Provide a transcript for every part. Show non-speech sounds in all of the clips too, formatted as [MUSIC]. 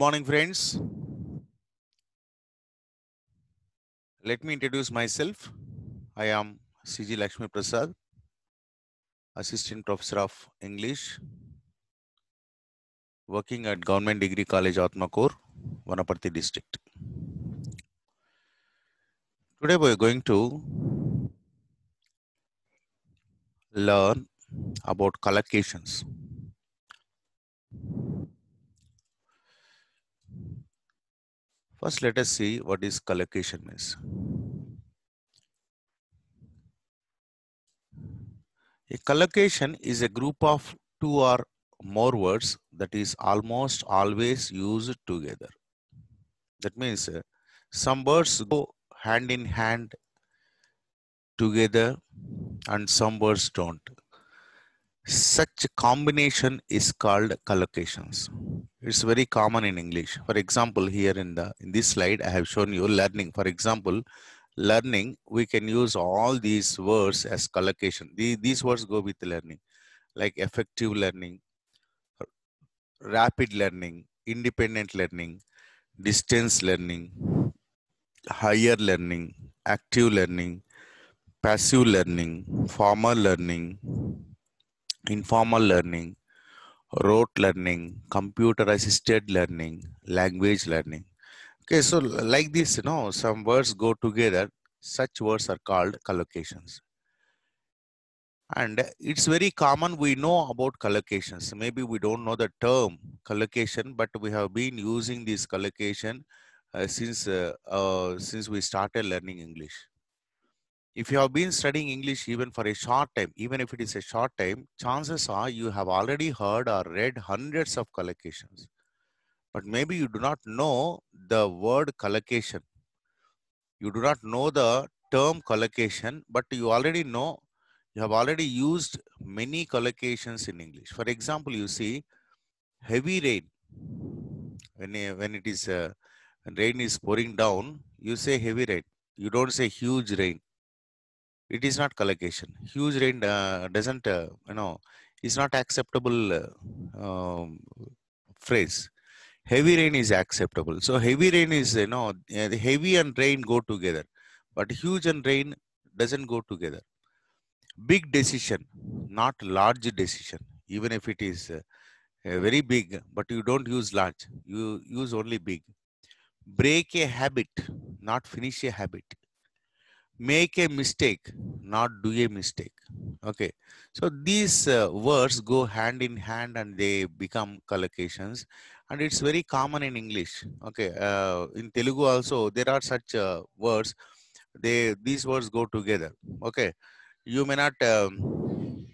morning friends let me introduce myself i am cg lakshmi prasad assistant professor of english working at government degree college Atmakur, vanaparthi district today we are going to learn about collocations First, let us see what is collocation is. A collocation is a group of two or more words that is almost always used together. That means uh, some words go hand in hand together and some words don't. Such combination is called collocations. It's very common in English. For example, here in the in this slide, I have shown you learning. For example, learning, we can use all these words as collocation. The, these words go with learning, like effective learning, rapid learning, independent learning, distance learning, higher learning, active learning, passive learning, formal learning, informal learning, rote learning, computer assisted learning, language learning. Okay, so like this, you know, some words go together. Such words are called collocations. And it's very common we know about collocations. Maybe we don't know the term collocation, but we have been using this collocation uh, since uh, uh, since we started learning English if you have been studying English even for a short time, even if it is a short time, chances are you have already heard or read hundreds of collocations. But maybe you do not know the word collocation. You do not know the term collocation, but you already know, you have already used many collocations in English. For example, you see heavy rain. When, when it is uh, when rain is pouring down, you say heavy rain. You don't say huge rain it is not collocation. Huge rain uh, doesn't, uh, you know, is not acceptable uh, um, phrase. Heavy rain is acceptable. So heavy rain is, you know, uh, heavy and rain go together, but huge and rain doesn't go together. Big decision, not large decision. Even if it is uh, very big, but you don't use large. You use only big. Break a habit, not finish a habit make a mistake, not do a mistake. Okay. So these uh, words go hand in hand and they become collocations. And it's very common in English. Okay. Uh, in Telugu also, there are such uh, words. They These words go together. Okay. You may not, um,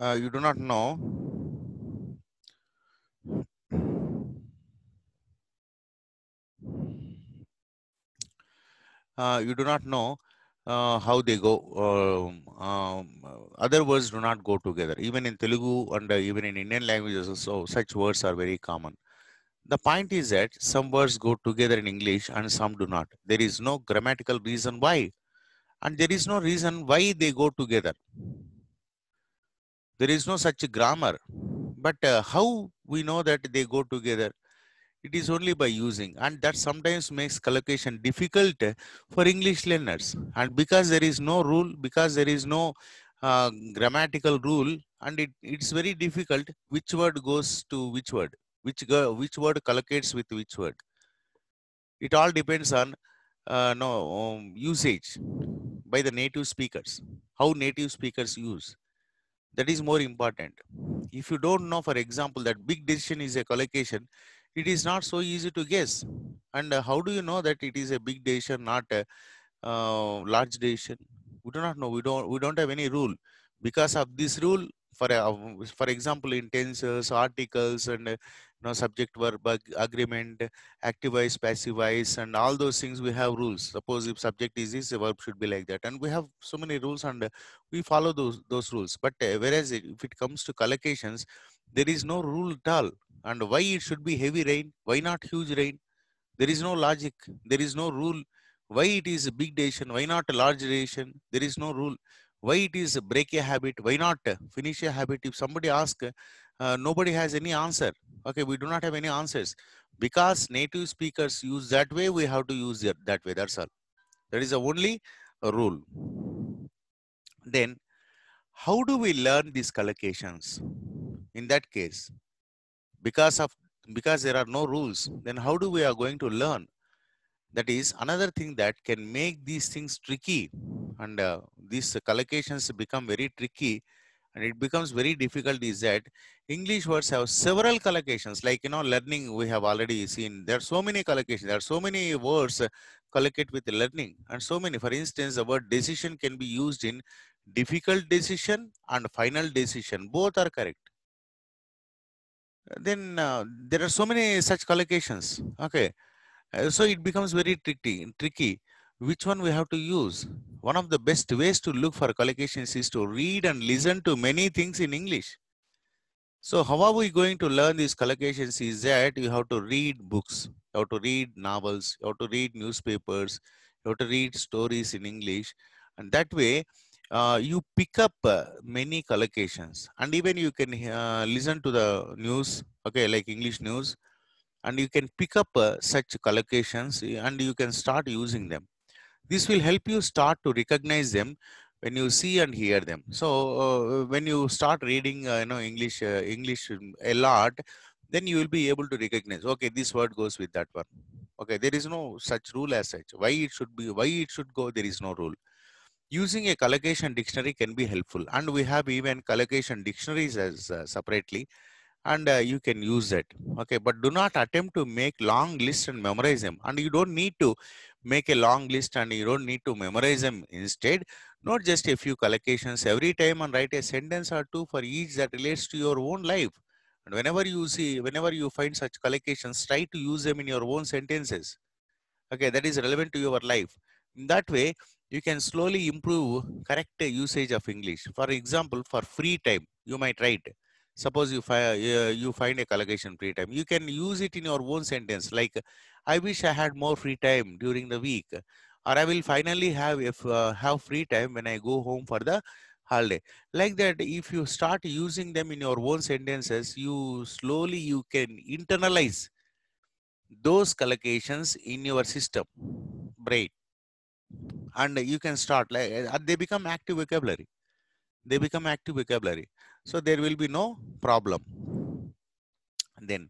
uh, you do not know Uh, you do not know uh, how they go. Um, um, other words do not go together. Even in Telugu and uh, even in Indian languages, so such words are very common. The point is that some words go together in English and some do not. There is no grammatical reason why. And there is no reason why they go together. There is no such grammar. But uh, how we know that they go together? It is only by using and that sometimes makes collocation difficult for English learners. And because there is no rule, because there is no uh, grammatical rule and it, it's very difficult which word goes to which word, which, go, which word collocates with which word. It all depends on uh, no um, usage by the native speakers, how native speakers use that is more important. If you don't know, for example, that big decision is a collocation, it is not so easy to guess. And uh, how do you know that it is a big decision, not a uh, large decision? We do not know. We don't. We don't have any rule. Because of this rule, for uh, for example, in tenses, uh, articles, and uh, know, subject verb agreement, active voice, passive voice, and all those things we have rules. Suppose if subject is this, the verb should be like that. And we have so many rules and we follow those, those rules. But uh, whereas if it comes to collocations, there is no rule at all. And why it should be heavy rain? Why not huge rain? There is no logic. There is no rule. Why it is a big duration? Why not a large duration? There is no rule why it is break a habit why not finish a habit if somebody asks uh, nobody has any answer. Okay, we do not have any answers because native speakers use that way. We have to use it that way. That's all. That is the only uh, rule. Then, how do we learn these collocations? In that case, because of because there are no rules, then how do we are going to learn? That is another thing that can make these things tricky and uh, these collocations become very tricky and it becomes very difficult is that English words have several collocations like you know learning we have already seen there are so many collocations there are so many words collocate with learning and so many for instance the word decision can be used in difficult decision and final decision both are correct then uh, there are so many such collocations okay uh, so it becomes very tricky tricky which one we have to use? One of the best ways to look for collocations is to read and listen to many things in English. So how are we going to learn these collocations is that you have to read books, you have to read novels, you have to read newspapers, you have to read stories in English. And that way, uh, you pick up uh, many collocations. And even you can uh, listen to the news, okay, like English news. And you can pick up uh, such collocations and you can start using them. This will help you start to recognize them when you see and hear them. Hmm. So uh, when you start reading, uh, you know, English, uh, English a lot, then you will be able to recognize, okay, this word goes with that one. Okay, there is no such rule as such. Why it should be, why it should go, there is no rule. Using a collocation dictionary can be helpful. And we have even collocation dictionaries as uh, separately and uh, you can use it okay but do not attempt to make long lists and memorize them and you don't need to make a long list and you don't need to memorize them. Instead, not just a few collocations every time and write a sentence or two for each that relates to your own life. And whenever you see, whenever you find such collocations, try to use them in your own sentences. Okay, that is relevant to your life. In that way, you can slowly improve correct usage of English. For example, for free time, you might write suppose you, fi uh, you find a collocation free time you can use it in your own sentence like i wish i had more free time during the week or i will finally have if uh, have free time when i go home for the holiday like that if you start using them in your own sentences you slowly you can internalize those collocations in your system brain and you can start like uh, they become active vocabulary they become active vocabulary so there will be no problem. then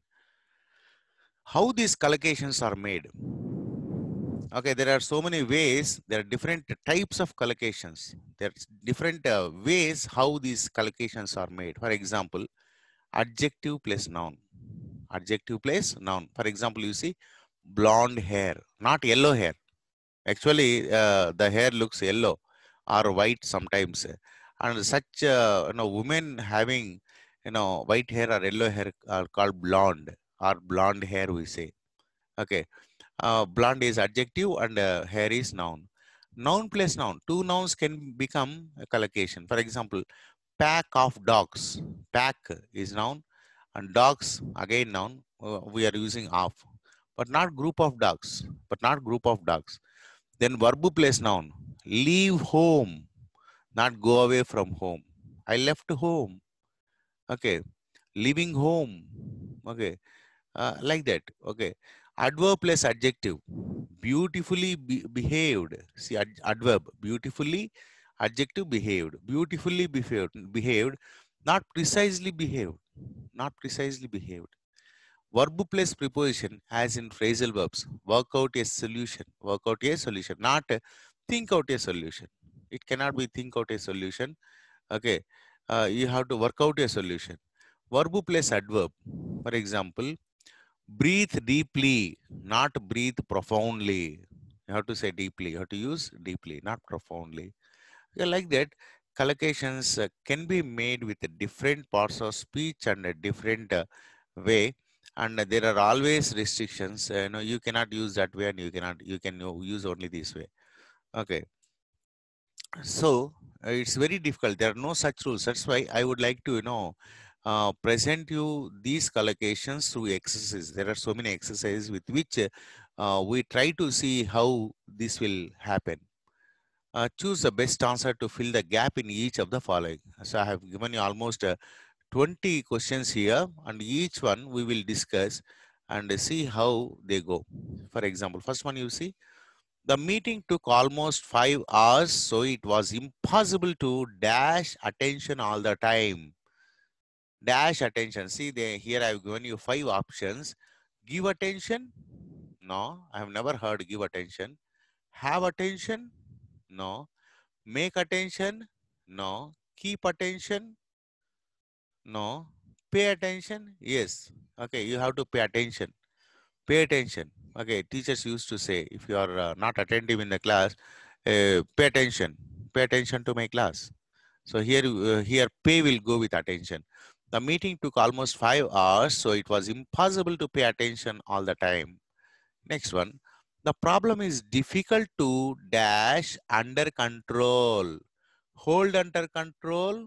how these collocations are made. Okay, there are so many ways. There are different types of collocations. There's different uh, ways how these collocations are made. For example, adjective plus noun. Adjective plus noun. For example, you see blonde hair, not yellow hair. Actually, uh, the hair looks yellow or white sometimes and such uh, you know women having you know white hair or yellow hair are called blonde or blonde hair we say okay uh, blonde is adjective and uh, hair is noun noun plus noun two nouns can become a collocation for example pack of dogs pack is noun and dogs again noun uh, we are using of but not group of dogs but not group of dogs then verb plus noun leave home not go away from home i left home okay leaving home okay uh, like that okay adverb plus adjective beautifully be behaved see ad adverb beautifully adjective behaved beautifully behaved behaved not precisely behaved not precisely behaved verb plus preposition as in phrasal verbs work out a solution work out a solution not think out a solution it cannot be think out a solution okay uh, you have to work out a solution verb plus adverb for example breathe deeply not breathe profoundly you have to say deeply you have to use deeply not profoundly okay, like that collocations uh, can be made with different parts of speech and a different uh, way and there are always restrictions uh, you know you cannot use that way and you cannot you can use only this way okay so uh, it's very difficult there are no such rules that's why i would like to you know uh, present you these collocations through exercises there are so many exercises with which uh, we try to see how this will happen uh, choose the best answer to fill the gap in each of the following so i have given you almost uh, 20 questions here and each one we will discuss and see how they go for example first one you see the meeting took almost five hours, so it was impossible to dash attention all the time. Dash attention. See, they, here I've given you five options. Give attention? No, I have never heard give attention. Have attention? No. Make attention? No. Keep attention? No. Pay attention? Yes. Okay, you have to pay attention. Pay attention okay, teachers used to say, if you are uh, not attentive in the class, uh, pay attention, pay attention to my class. So here, uh, here pay will go with attention. The meeting took almost five hours, so it was impossible to pay attention all the time. Next one. The problem is difficult to dash under control. Hold under control.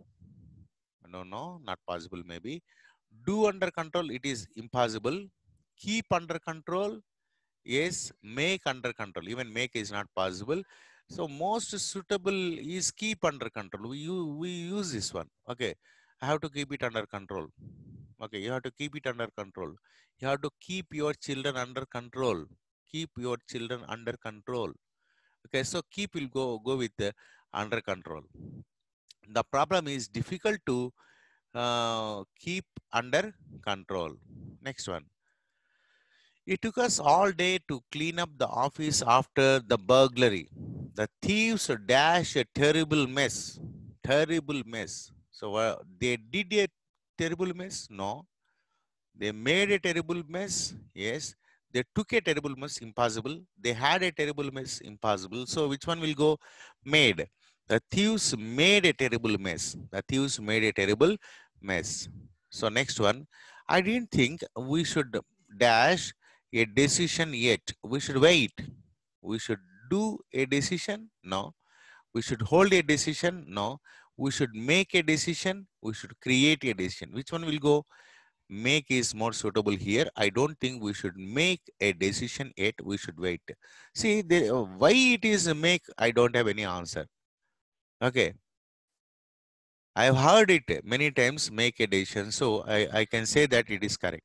No, no, not possible maybe. Do under control, it is impossible. Keep under control, is make under control. Even make is not possible. So most suitable is keep under control. We, we use this one. Okay. I have to keep it under control. Okay. You have to keep it under control. You have to keep your children under control. Keep your children under control. Okay. So keep will go, go with the under control. The problem is difficult to uh, keep under control. Next one. It took us all day to clean up the office after the burglary. The thieves dashed a terrible mess. Terrible mess. So uh, they did a terrible mess? No. They made a terrible mess? Yes. They took a terrible mess? Impossible. They had a terrible mess? Impossible. So which one will go? Made. The thieves made a terrible mess. The thieves made a terrible mess. So next one. I didn't think we should dash a decision yet. We should wait. We should do a decision? No. We should hold a decision? No. We should make a decision. We should create a decision. Which one will go? Make is more suitable here. I don't think we should make a decision yet. We should wait. See, the, uh, why it is make, I don't have any answer. Okay. I have heard it many times, make a decision. So I, I can say that it is correct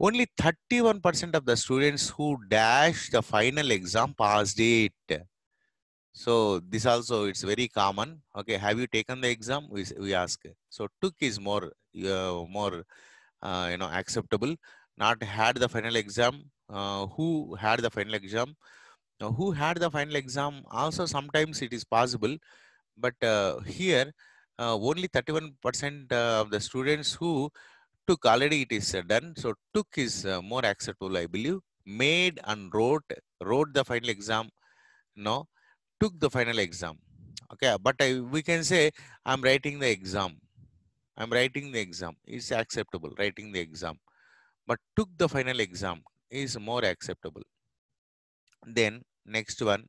only 31% of the students who dashed the final exam passed it. So this also, it's very common. Okay, have you taken the exam? We, we ask. So took is more, uh, more, uh, you know, acceptable. Not had the final exam. Uh, who had the final exam? Now, who had the final exam? Also, sometimes it is possible. But uh, here, uh, only 31% uh, of the students who took already it is uh, done. So took is uh, more acceptable, I believe. Made and wrote, wrote the final exam. No, took the final exam. Okay, but I, we can say I'm writing the exam. I'm writing the exam. It's acceptable, writing the exam. But took the final exam is more acceptable. Then next one,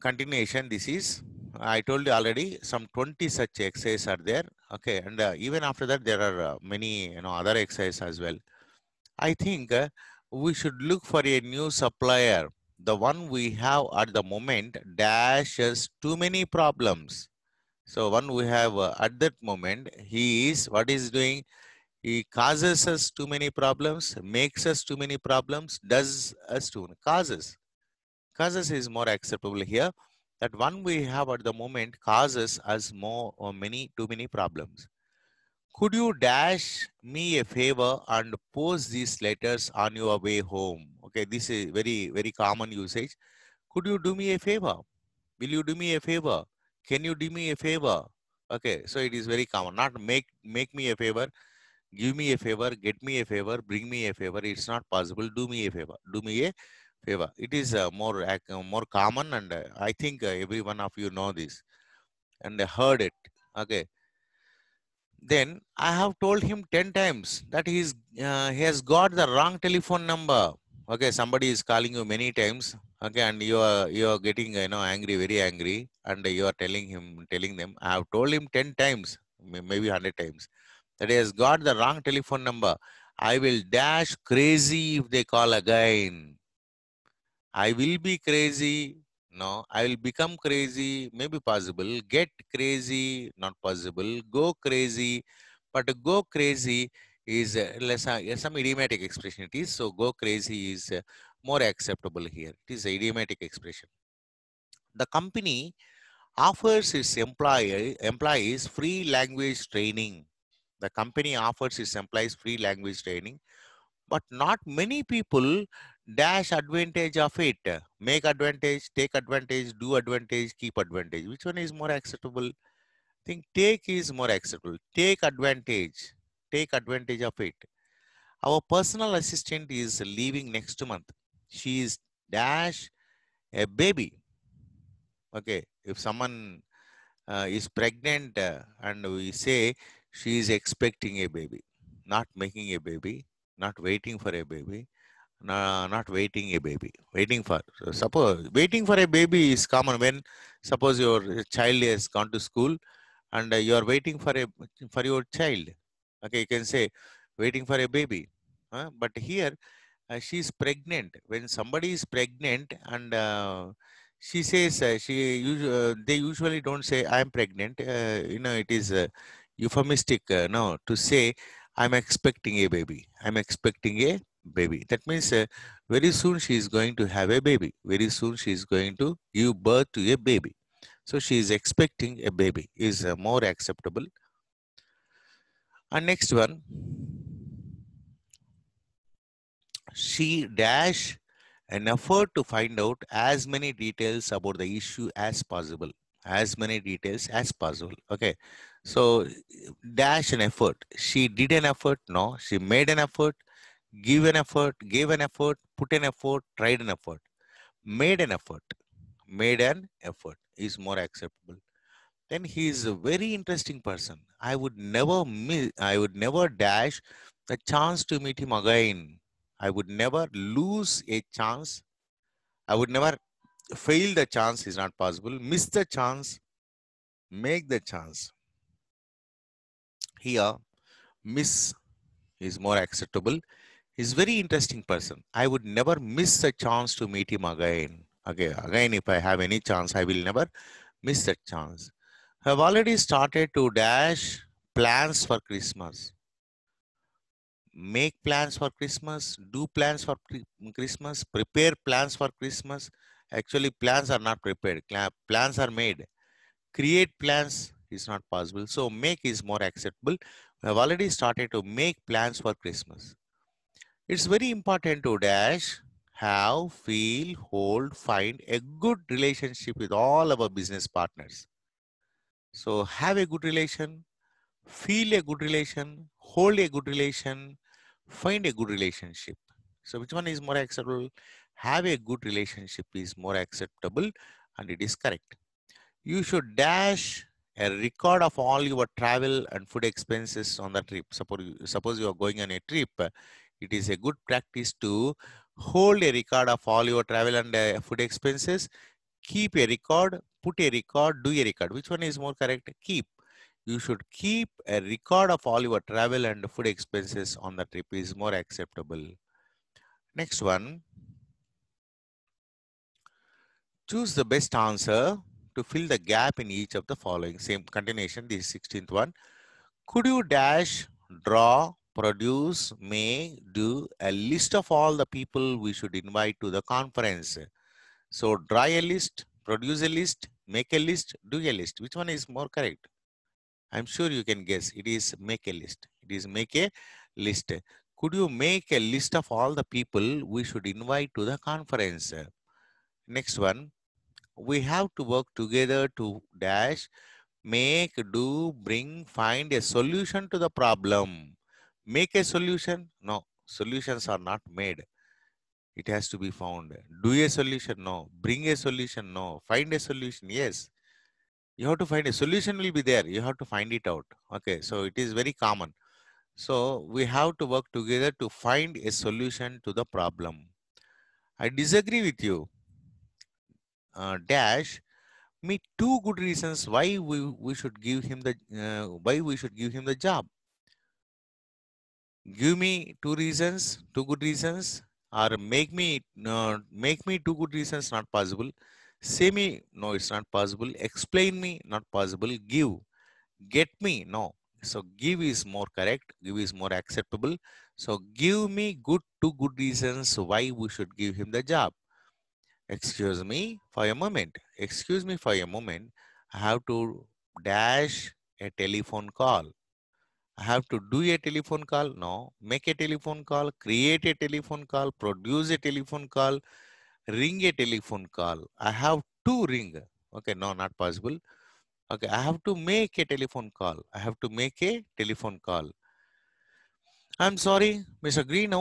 continuation, this is I told you already some 20 such exercises are there. Okay. And uh, even after that, there are uh, many, you know, other exercises as well. I think uh, we should look for a new supplier. The one we have at the moment dashes too many problems. So one we have uh, at that moment, he is, what is doing? He causes us too many problems, makes us too many problems, does us too many causes. Causes is more acceptable here that one we have at the moment causes us more or many too many problems. Could you dash me a favor and post these letters on your way home? Okay, this is very, very common usage. Could you do me a favor? Will you do me a favor? Can you do me a favor? Okay, so it is very common. Not make make me a favor, give me a favor, get me a favor, bring me a favor. It's not possible. Do me a favor. Do me a favor. It is uh, more uh, more common, and uh, I think uh, every one of you know this and heard it. Okay. Then I have told him ten times that he's uh, he has got the wrong telephone number. Okay, somebody is calling you many times. Okay, and you are you are getting you know angry, very angry, and you are telling him telling them. I have told him ten times, maybe hundred times, that he has got the wrong telephone number. I will dash crazy if they call again. I will be crazy. No, I will become crazy. Maybe possible. Get crazy. Not possible. Go crazy. But go crazy is uh, uh some idiomatic expression it is. So go crazy is uh, more acceptable here. It is an idiomatic expression. The company offers its employee, employees free language training. The company offers its employees free language training, but not many people dash advantage of it make advantage take advantage do advantage keep advantage which one is more acceptable i think take is more acceptable take advantage take advantage of it our personal assistant is leaving next month she is dash a baby okay if someone uh, is pregnant uh, and we say she is expecting a baby not making a baby not waiting for a baby no, not waiting a baby waiting for hmm. suppose waiting for a baby is common when suppose your child has gone to school and uh, you are waiting for a for your child okay you can say waiting for a baby uh, but here uh, she is pregnant when somebody is pregnant and uh, she says uh, she uh, they usually don't say i am pregnant you know it is euphemistic No, to say i'm expecting a baby i'm expecting a baby. That means uh, very soon she is going to have a baby. Very soon she is going to give birth to a baby. So she is expecting a baby is uh, more acceptable. And next one, she dash an effort to find out as many details about the issue as possible. As many details as possible. Okay. So dash an effort. She did an effort. No, she made an effort give an effort, gave an effort, put an effort, tried an effort, made an effort, made an effort is more acceptable. Then he is a very interesting person. I would never miss, I would never dash the chance to meet him again. I would never lose a chance. I would never fail the chance is not possible. Miss the chance, make the chance. Here, miss is more acceptable He's very interesting person. I would never miss a chance to meet him again. Again, again, if I have any chance, I will never miss that chance. I have already started to dash plans for Christmas. Make plans for Christmas, do plans for Christmas, prepare plans for Christmas. Actually, plans are not prepared, plans are made. Create plans is not possible. So, make is more acceptable. I have already started to make plans for Christmas. It's very important to dash, have, feel, hold, find a good relationship with all our business partners. So have a good relation, feel a good relation, hold a good relation, find a good relationship. So which one is more acceptable? Have a good relationship is more acceptable and it is correct. You should dash a record of all your travel and food expenses on the trip. Suppose, suppose you are going on a trip, it is a good practice to hold a record of all your travel and uh, food expenses keep a record put a record do a record which one is more correct keep you should keep a record of all your travel and food expenses on the trip is more acceptable next one choose the best answer to fill the gap in each of the following same continuation This 16th one could you dash draw produce, may, do a list of all the people we should invite to the conference. So draw a list, produce a list, make a list, do a list. Which one is more correct? I'm sure you can guess. It is make a list. It is make a list. Could you make a list of all the people we should invite to the conference? Next one. We have to work together to dash, make, do, bring, find a solution to the problem. Make a solution? No, solutions are not made. It has to be found. Do a solution? No. Bring a solution? No. Find a solution? Yes. You have to find a solution will be there. You have to find it out. Okay, so it is very common. So we have to work together to find a solution to the problem. I disagree with you. Uh, dash me two good reasons why we, we should give him the uh, why we should give him the job give me two reasons, two good reasons, or make me uh, make me two good reasons not possible. Say me no, it's not possible. Explain me not possible. Give, get me no. So give is more correct. Give is more acceptable. So give me good two good reasons why we should give him the job. Excuse me for a moment. Excuse me for a moment. I have to dash a telephone call. I have to do a telephone call? No. Make a telephone call, create a telephone call, produce a telephone call, ring a telephone call. I have to ring. Okay, no, not possible. Okay, I have to make a telephone call. I have to make a telephone call. I'm sorry, Mr. Green. uh,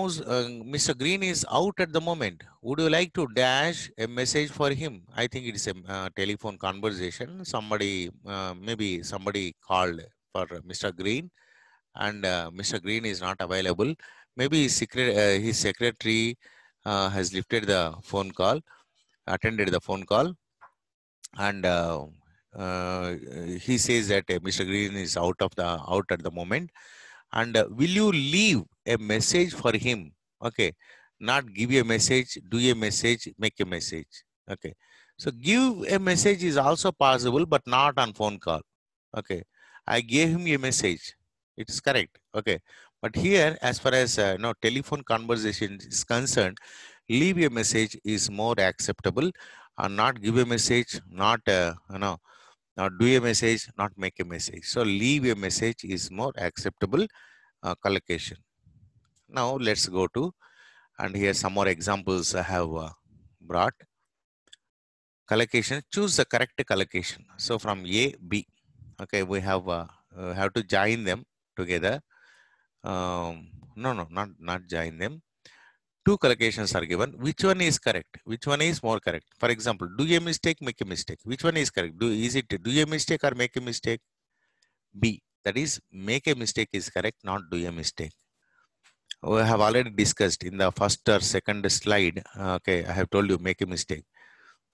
Mr. Green is out at the moment. Would you like to dash a message for him? I think it is a uh, telephone conversation. Somebody, uh, maybe somebody called for Mr. Green and uh, Mr. Green is not available. Maybe his, secret, uh, his secretary uh, has lifted the phone call, attended the phone call, and he says that Mr. Green is out of the out at the moment. And will you leave a message for him? Okay, not give a message, do a message, make a message. Okay. So give a message is also possible, but not on phone call. Okay. I gave him a message it is correct okay but here as far as uh, know telephone conversation is concerned leave a message is more acceptable and uh, not give a message not uh, you know not do a message not make a message so leave a message is more acceptable uh, collocation now let's go to and here some more examples i have uh, brought collocation choose the correct collocation so from a b okay we have uh, uh have to join them together. Um, no, no, not, not join them. Two collocations are given. Which one is correct? Which one is more correct? For example, do a mistake, make a mistake. Which one is correct? Do, is it do a mistake or make a mistake? B. That is, make a mistake is correct, not do a mistake. We have already discussed in the first or second slide. Uh, okay, I have told you make a mistake,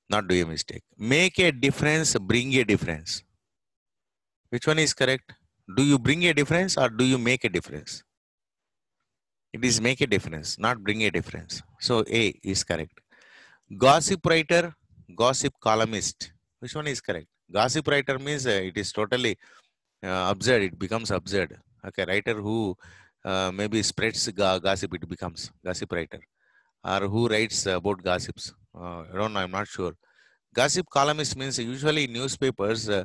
not do a mistake. Make a difference, bring a difference. Which one is correct? do you bring a difference or do you make a difference? It is make a difference, not bring a difference. So A is correct. Gossip writer, gossip columnist. Which one is correct? Gossip writer means uh, it is totally uh, absurd. It becomes absurd. Okay, writer who uh, maybe spreads gossip, it becomes gossip writer. Or who writes about gossips. Uh, I don't know, I'm not sure. Gossip columnist means usually newspapers uh,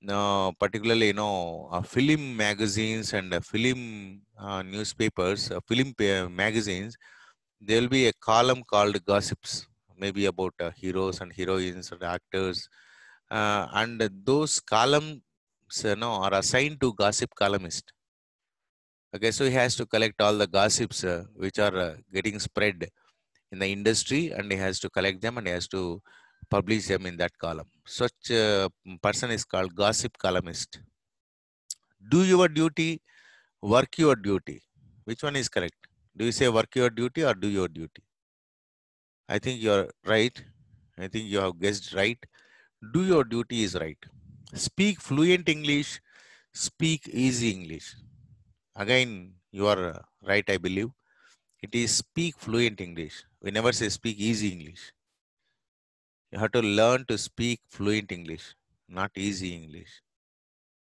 no, particularly you know uh, film magazines and uh, film uh, newspapers, uh, film uh, magazines, there will be a column called gossips, maybe about uh, heroes and heroines and actors, and those columns you know are assigned to gossip columnist. Okay, so he has to collect all the gossips which are getting spread in the industry, and he has to collect them and he has to publish them in that column. Such a person is called gossip columnist. Do your duty, work your duty. Which one is correct? Do you say work your duty or do your duty? I think you're right. I think you have guessed right. Do your duty is right. Speak fluent English. Speak easy English. Again, you are right, I believe. It is speak fluent English. We never say speak easy English you have to learn to speak fluent English, not easy English.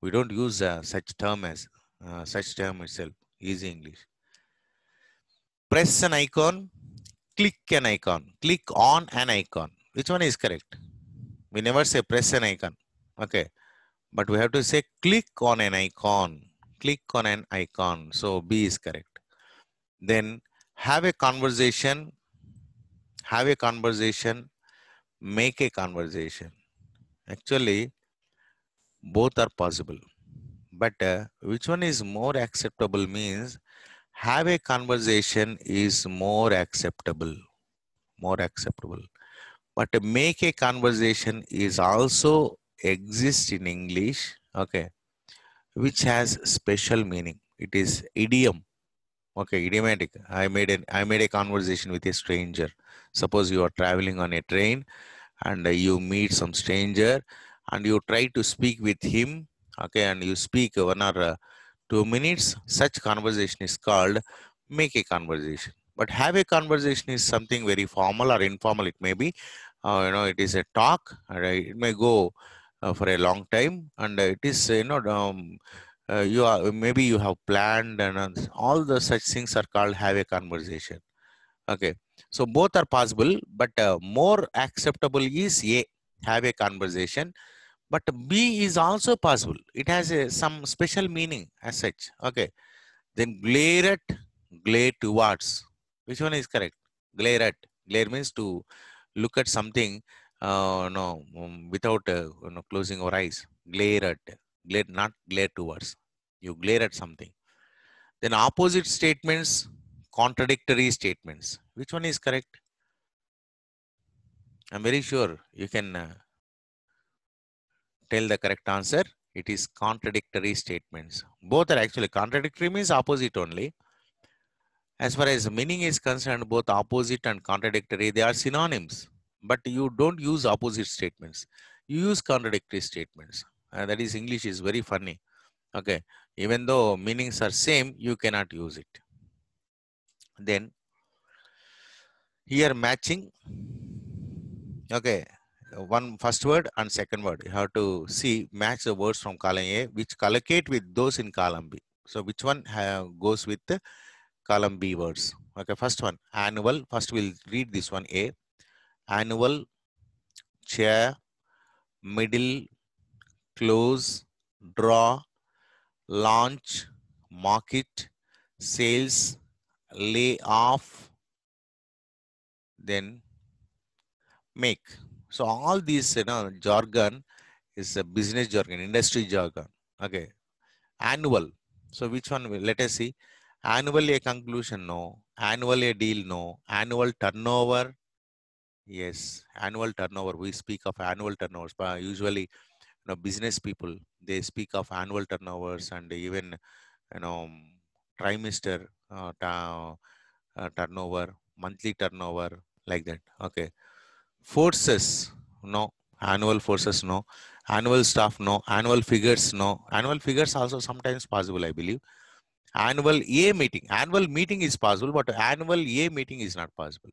We don't use uh, such term as uh, such term itself, easy English. Press an icon, click an icon, click on an icon. Which one is correct? We never say press an icon. Okay. But we have to say click on an icon. Click on an icon. So B is correct. Then have a conversation have a conversation make a conversation. Actually, both are possible. But uh, which one is more acceptable means have a conversation is more acceptable. More acceptable. But uh, make a conversation is also exists in English, okay, which has special meaning. It is idiom. Okay, idiomatic. I made an I made a conversation with a stranger Suppose you are traveling on a train and you meet some stranger and you try to speak with him, okay, and you speak one or uh, two minutes, such conversation is called make a conversation. But have a conversation is something very formal or informal, it may be. Uh, you know, it is a talk, right? It may go uh, for a long time and it is, you know, um, uh, you are maybe you have planned and all the such things are called have a conversation okay so both are possible, but uh, more acceptable is A, have a conversation. But B is also possible. It has a, some special meaning as such. Okay. Then glare at, glare towards. Which one is correct? Glare at. Glare means to look at something uh, no, um, without uh, closing our eyes. Glare at. Glare, not glare towards. You glare at something. Then opposite statements contradictory statements. Which one is correct? I'm very sure you can uh, tell the correct answer. It is contradictory statements. Both are actually contradictory means opposite only. As far as meaning is concerned, both opposite and contradictory, they are synonyms. But you don't use opposite statements. You use contradictory statements. Uh, that is English is very funny. Okay. Even though meanings are same, you cannot use it then here matching okay one first word and second word you have to see match the words from column a which collocate with those in column b so which one have, uh, goes with the column b words okay first one annual first we'll read this one a annual chair middle close draw launch market sales lay off, then make. So all these you know jargon is a business jargon, industry jargon. Okay, annual. So which one? Let us see. Annual a conclusion? No. Annual a deal? No. Annual turnover? Yes. Annual turnover. We speak of annual turnovers. But usually, you know, business people they speak of annual turnovers and even you know trimester uh, uh, turnover, monthly turnover, like that. Okay. Forces, no. Annual forces, no. Annual staff, no. Annual figures, no. Annual figures also sometimes possible, I believe. Annual A meeting. Annual meeting is possible, but annual A meeting is not possible.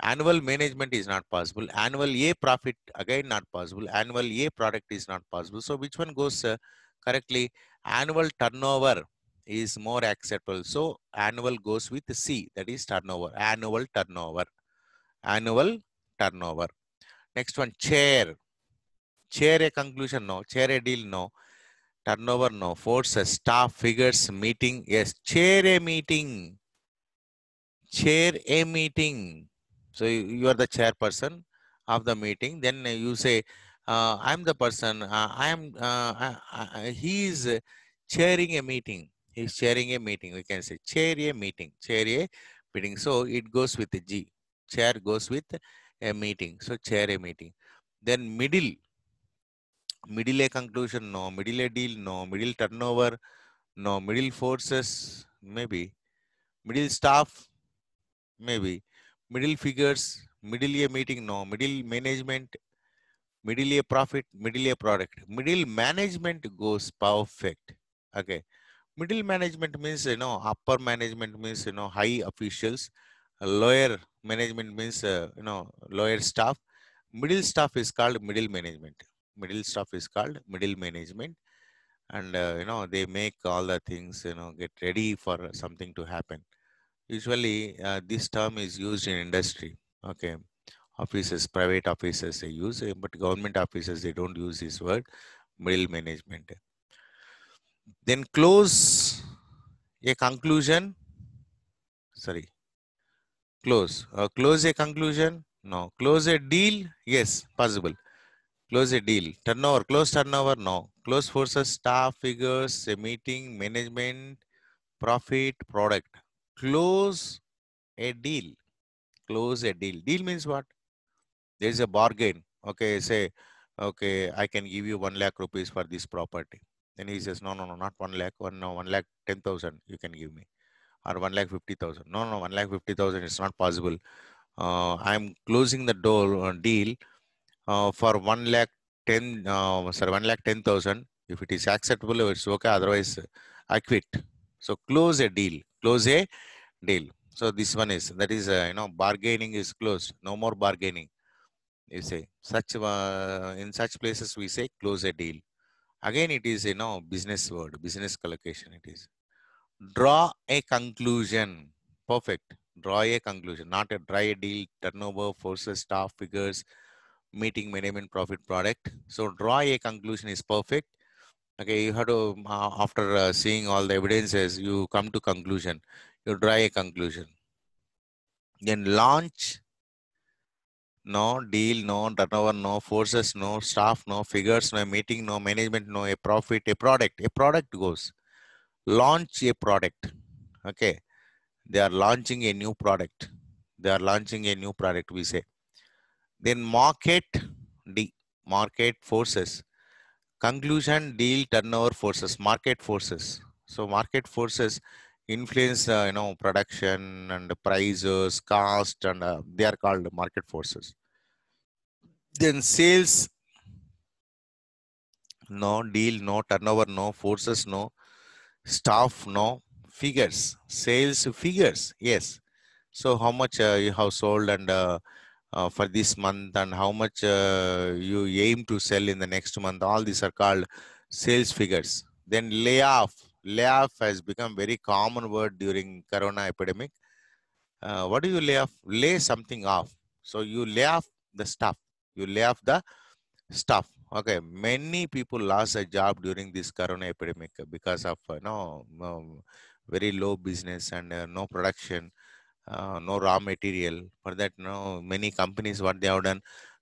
Annual management is not possible. Annual A profit, again not possible. Annual A product is not possible. So which one goes uh, correctly? Annual turnover is more acceptable. So annual goes with C, that is turnover, annual turnover, annual turnover. Next one, chair. Chair a conclusion, no. Chair a deal, no. Turnover, no. Forces, staff, figures, meeting, yes. Chair a meeting. Chair a meeting. So you are the chairperson of the meeting. Then you say, uh, I'm the person, uh, I'm, uh, he is chairing a meeting is chairing a meeting. We can say chair a meeting, chair a meeting. So it goes with G. Chair goes with a meeting. So chair a meeting. Then middle, middle a conclusion, no. Middle a deal, no. Middle turnover, no. Middle forces, maybe. Middle staff, maybe. Middle figures, middle a meeting, no. Middle management, middle a profit, middle a product. Middle management goes perfect. Okay middle management means you know upper management means you know high officials lower management means uh, you know lower staff middle staff is called middle management middle staff is called middle management and uh, you know they make all the things you know get ready for something to happen usually uh, this term is used in industry okay offices private offices they use but government offices they don't use this word middle management then close a conclusion sorry close uh, close a conclusion no close a deal yes possible close a deal turnover close turnover no close forces staff figures a meeting management profit product close a deal close a deal deal means what there is a bargain okay say okay i can give you 1 lakh rupees for this property then he hmm. says, no, no, no, not 1 lakh, one, no, 1 lakh 10,000 you can give me or 1 lakh 50,000. No, no, 1 lakh 50,000 It's not possible. Uh, I'm closing the door uh, deal uh, for 1 lakh 10, uh, sorry, 1 lakh 10,000. If it is acceptable, it's okay. Otherwise, I quit. So close a deal, close a deal. So this one is, that is, uh, you know, bargaining is closed. No more bargaining. You say such, uh, in such places, we say close a deal. Again, it is, you know, business word, business collocation it is. Draw a conclusion. Perfect. Draw a conclusion, not a dry deal, turnover, forces, staff, figures, meeting, management, profit, product. So draw a conclusion is perfect. Okay, you have to, uh, after uh, seeing all the evidences, you come to conclusion. You draw a conclusion. Then launch no deal no turnover no forces no staff no figures no meeting no management no a profit a product a product goes launch a product okay they are launching a new product they are launching a new product we say then market d market forces conclusion deal turnover forces market forces so market forces influence uh, you know production and prices cost and uh, they are called market forces then sales no deal no turnover no forces no staff no figures sales figures yes so how much uh, you have sold and uh, uh, for this month and how much uh, you aim to sell in the next month all these are called sales figures then layoff layoff has become very common word during corona epidemic. Uh, what do you lay off? Lay something off. So you lay off the stuff. You lay off the stuff. Okay, many people lost a job during this corona epidemic because of you no, um, very low business and uh, no production, uh, no raw material. For that, no many companies what they have done,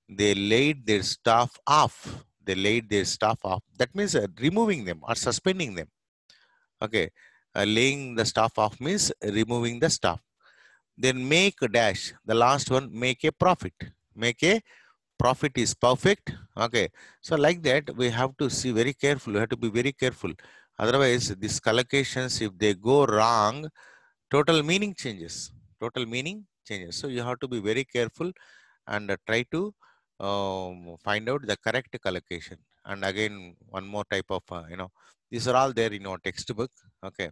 they laid their staff off. They laid their staff off. That means uh, removing them or suspending them Okay, uh, laying the staff off means removing the staff. Then make dash, the last one, make a profit. Make a profit is perfect. Okay, so like that, we have to see very careful. We have to be very careful. Otherwise, these collocations, if they go wrong, total meaning changes. Total meaning changes. So you have to be very careful and uh, try to um, find out the correct collocation. And again, one more type of, uh, you know, these are all there in our textbook. Okay,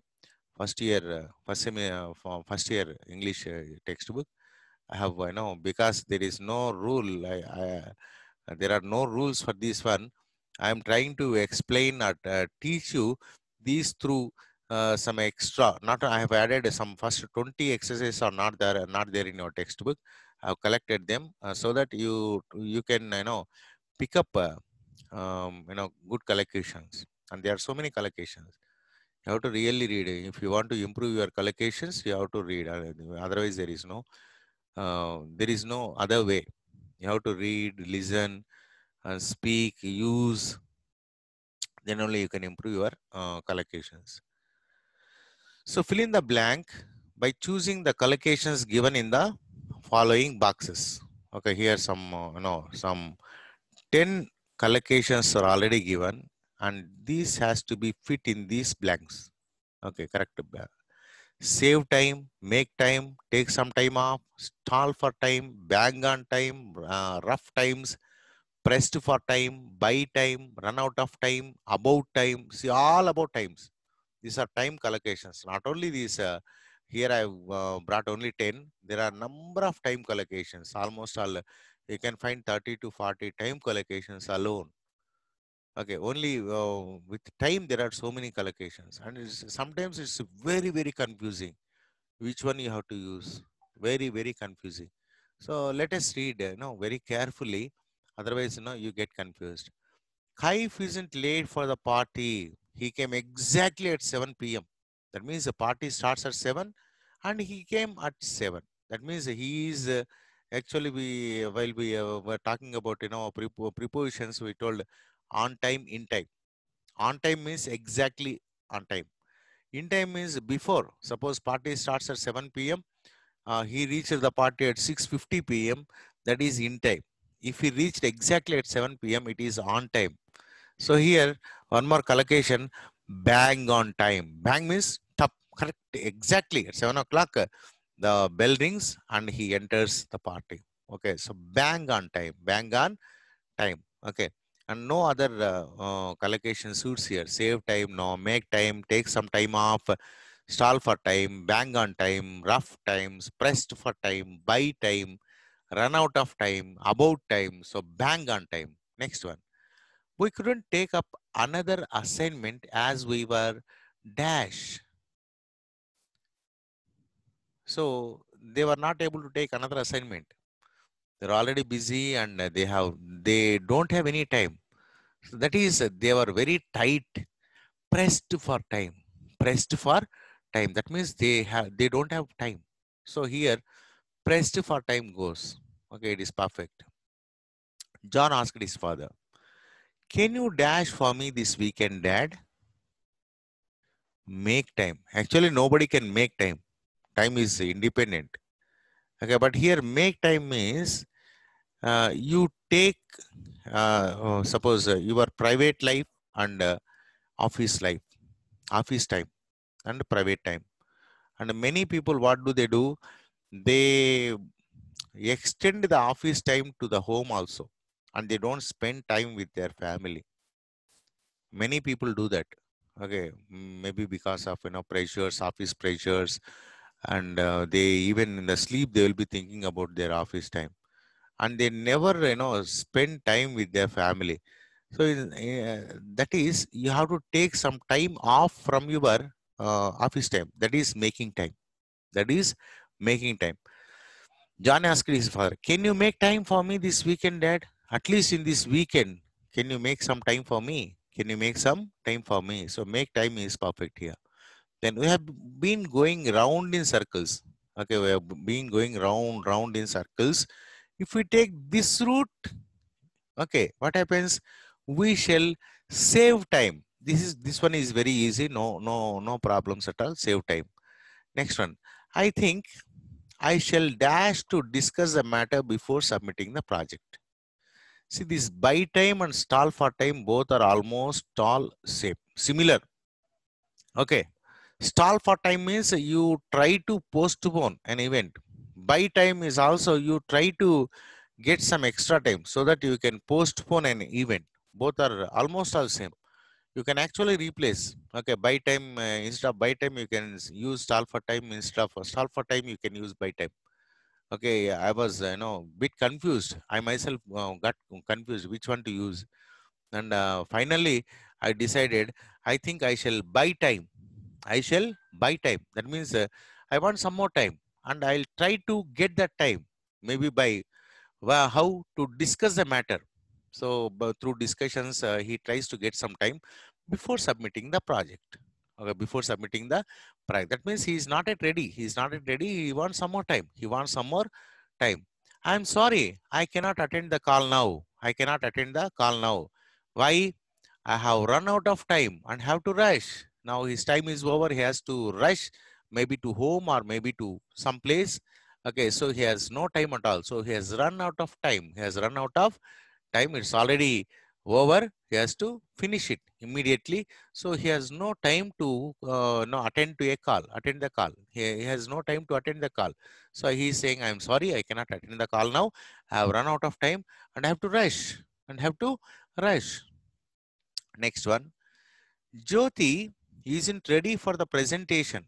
first year, uh, first semester, uh, first year English uh, textbook. I have you know because there is no rule. I, I, there are no rules for this one. I am trying to explain or uh, teach you these through uh, some extra. Not I have added some first 20 exercises are not there, not there in your textbook. I have collected them uh, so that you you can you know pick up um, you know good collections and there are so many collocations you have to really read if you want to improve your collocations you have to read uh, otherwise there is no uh, there is no other way you have to read listen and speak use then only you can improve your uh, collocations so fill in the blank by choosing the collocations given in the following boxes okay here some uh, no some 10 collocations are already given and this has to be fit in these blanks. Okay, correct. Save time, make time, take some time off, stall for time, bang on time, uh, rough times, pressed for time, buy time, run out of time, about time. See, all about times. These are time collocations. Not only these, uh, here I uh, brought only 10. There are number of time collocations, almost all. You can find 30 to 40 time collocations alone okay only uh, with time there are so many collocations and it's, sometimes it's very very confusing which one you have to use very very confusing so let us read you know very carefully otherwise you know you get confused kaif isn't late for the party he came exactly at 7 p.m that means the party starts at 7 and he came at 7 that means he is uh, actually we uh, while we uh, were talking about you know prepositions we told on time, in time. On time means exactly on time. In time means before. Suppose party starts at 7 p.m. Uh, he reaches the party at 6.50 p.m. That is in time. If he reached exactly at 7 p.m., it is on time. So here, one more collocation, bang on time. Bang means correct, exactly at 7 o'clock, the bell rings and he enters the party. Okay, so bang on time, bang on time. Okay, and no other uh, uh, collocation suits here. Save time, no, make time, take some time off, stall for time, bang on time, rough times, pressed for time, buy time, run out of time, about time. So bang on time. Next one. We couldn't take up another assignment as we were dash. So they were not able to take another assignment they're already busy and they have they don't have any time so that is they were very tight pressed for time pressed for time that means they have they don't have time so here pressed for time goes okay it is perfect john asked his father can you dash for me this weekend dad make time actually nobody can make time time is independent okay but here make time means uh, you take, uh, oh, suppose uh, your private life and office life, office time and private time. And many people, what do they do? They extend the office time to the home also and they don't spend time with their family many people do that okay maybe because of you know pressures office pressures and uh, they even in the sleep they will be thinking about their office time and they never you know spend time with their family so uh, that is you have to take some time off from your uh, office time that is making time that is making time john asked his father can you make time for me this weekend dad at least in this weekend can you make some time for me can you make some time for me so make time is perfect here then we have been going round in circles okay we have been going round round in circles if we take this route, okay, what happens? We shall save time. This is this one is very easy. No, no, no problems at all. Save time. Next one. I think I shall dash to discuss the matter before submitting the project. See this buy time and stall for time both are almost all same, similar. Okay. Stall for time means you try to postpone an event buy time is also you try to get some extra time so that you can postpone an event. Both are almost all same. You can actually replace. Okay, buy time uh, instead of buy time you can use stall for time instead of stall for time you can use buy time. Okay, I was you know bit confused. I myself uh, got confused which one to use, and uh, finally I decided I think I shall buy time. I shall buy time. That means uh, I want some more time and I'll try to get that time, maybe by how to discuss the matter. So through discussions, uh, he tries to get some time before submitting the project. Okay, before submitting the project. That means he is not yet ready. He is not yet ready. He wants some more time. He wants some more time. I'm sorry, I cannot attend the call now. I cannot attend the call now. Why? I have run out of time and have to rush. Now his time is over. He has to rush maybe to home or maybe to some place. Okay, so he has no time at all. So he has run out of time. He has run out of time. It's already over. He has to finish it immediately. So he has no time to uh, no attend to a call. Attend the call. He, has no time to attend the call. So he is saying, "I'm sorry, I cannot attend the call now. I have run out of time and I have to rush and have to rush." Next one, Jyoti isn't ready for the presentation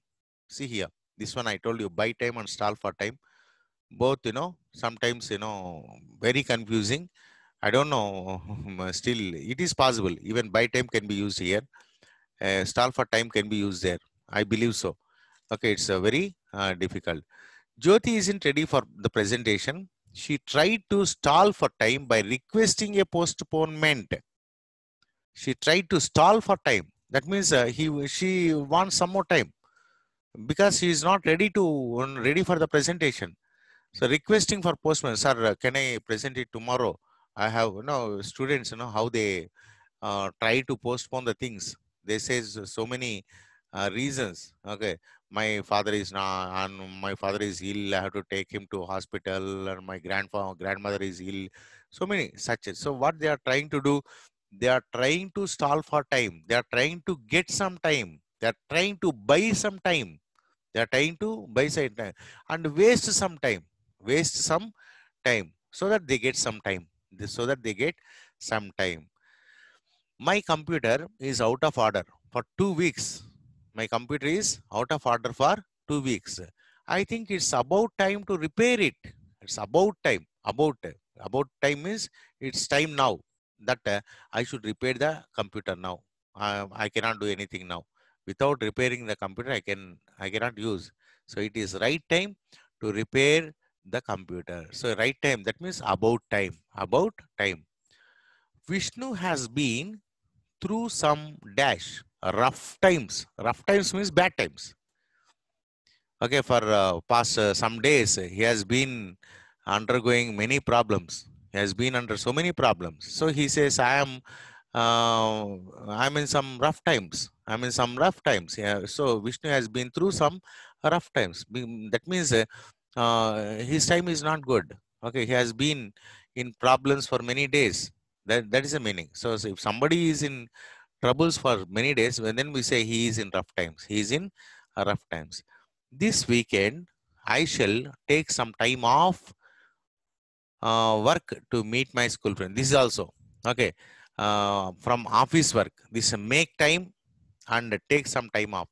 see here this one i told you buy time and stall for time both you know sometimes you know very confusing i don't know [LAUGHS] still it is possible even buy time can be used here uh, stall for time can be used there i believe so okay it's a uh, very uh, difficult jyoti isn't ready for the presentation she tried to stall for time by requesting a postponement she tried to stall for time that means uh, he she wants some more time because he is not ready to ready for the presentation. So hmm. requesting for postman, sir, can I present it tomorrow? I have you know students, you know how they uh, try to postpone the things. They say so many uh, reasons. Okay, my father is not, and my father is ill. I have to take him to hospital, and my grandfather, grandmother is ill. So many such. So what they are trying to do, they are trying to stall for time. They are trying to get some time. They are trying to buy some time. They are trying to buy side time and waste some time, waste some time so that they get some time, so that they get some time. My computer is out of order for two weeks. My computer is out of order for two weeks. I think it's about time to repair it. It's about time. About about time is it's time now that uh, I should repair the computer now. Uh, I cannot do anything now. Without repairing the computer, I can I cannot use. So it is right time to repair the computer. So right time, that means about time, about time. Vishnu has been through some dash, rough times. Rough times means bad times. Okay, for uh, past uh, some days, he has been undergoing many problems. He has been under so many problems. So he says, I am uh, I'm in some rough times. I'm in some rough times. Yeah. So Vishnu has been through some rough times. That means uh, his time is not good. Okay. He has been in problems for many days. That, that is the meaning. So, so if somebody is in troubles for many days, well, then we say he is in rough times. He is in uh, rough times. This weekend, I shall take some time off uh, work to meet my school friend. This is also. Okay. Uh, from office work. This make time and take some time off.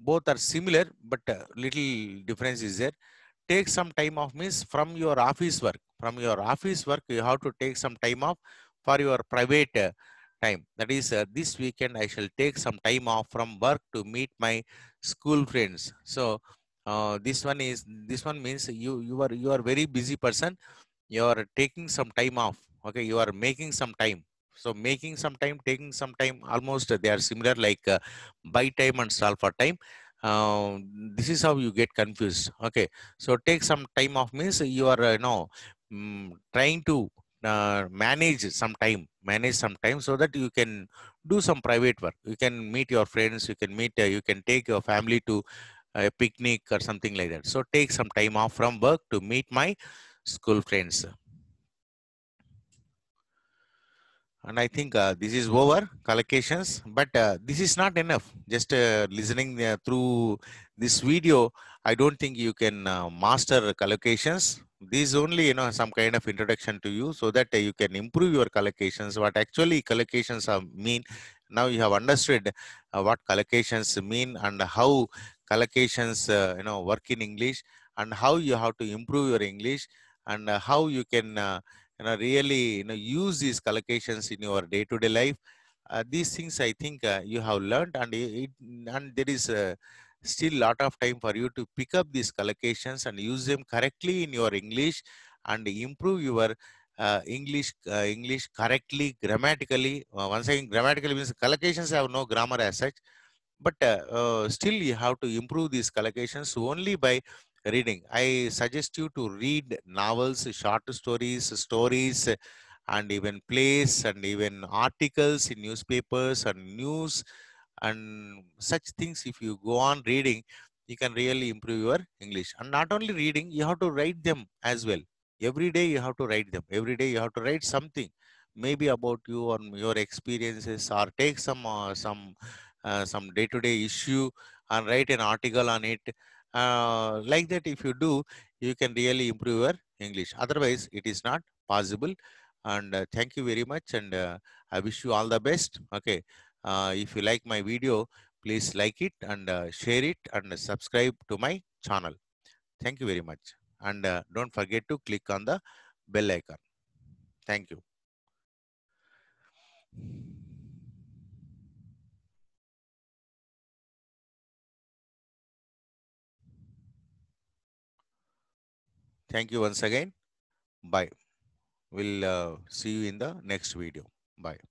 Both are similar, but little difference is there. Take some time off means from your office work. From your office work, you have to take some time off for your private uh, time. That is, uh, this weekend I shall take some time off from work to meet my school friends. So uh, this one is this one means you you are you are very busy person. You are taking some time off. Okay, you are making some time so making some time, taking some time, almost they are similar like uh, time and sell for time. Uh, this is how you get confused. Okay, so take some time off means you are uh, you know um, trying to uh, manage some time, manage some time so that you can do some private work. You can meet your friends, you can meet, uh, you can take your family to a uh, picnic or something like that. So take some time off from work to meet my school friends. and I think uh, this is over collocations, but uh, this is not enough. Just uh, listening uh, through this video, I don't think you can uh, master collocations. This is only you know some kind of introduction to you so that uh, you can improve your collocations. What actually collocations are mean. Now you have understood what collocations mean and how collocations you know work in English and how you have to improve your English and how you can you know, really you know, use these collocations in your day-to-day -day life. Uh, these things I think uh, you have learned and, it, and there is uh, still lot of time for you to pick up these collocations and use them correctly in your English and improve your uh, English uh, English correctly grammatically. Uh, once again, grammatically means collocations have no grammar as such, but uh, uh, still you have to improve these collocations only by reading. I suggest you to read novels, short stories, stories, and even plays, and even articles in newspapers and news and such things. If you go on reading, you can really improve your English. And not only reading, you have to write them as well. Every day you have to write them. Every day you have to write something, maybe about you or your experiences, or take some uh, some uh, some day-to-day -day issue and write an article on it uh, like that, if you do, you can really improve your English. Otherwise, it is not possible. And uh, thank you very much. And uh, I wish you all the best. Okay. Uh, if you like my video, please like it and uh, share it and subscribe to my channel. Thank you very much. And don't forget to click on the bell icon. Thank you. Thank you once again. Bye. We'll uh, see you in the next video. Bye.